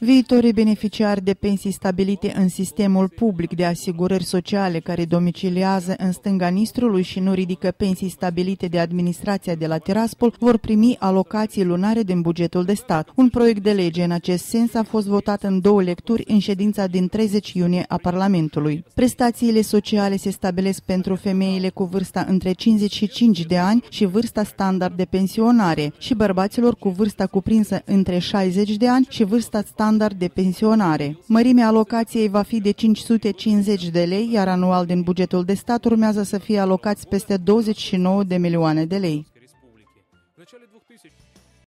Viitorii beneficiari de pensii stabilite în sistemul public de asigurări sociale care domiciliază în stânga Nistrului și nu ridică pensii stabilite de administrația de la Tiraspol vor primi alocații lunare din bugetul de stat. Un proiect de lege în acest sens a fost votat în două lecturi în ședința din 30 iunie a Parlamentului. Prestațiile sociale se stabilesc pentru femeile cu vârsta între 55 de ani și vârsta standard de pensionare și bărbaților cu vârsta cuprinsă între 60 de ani și vârsta standard de pensionare. Mărimea alocației va fi de 550 de lei, iar anual din bugetul de stat urmează să fie alocați peste 29 de milioane de lei.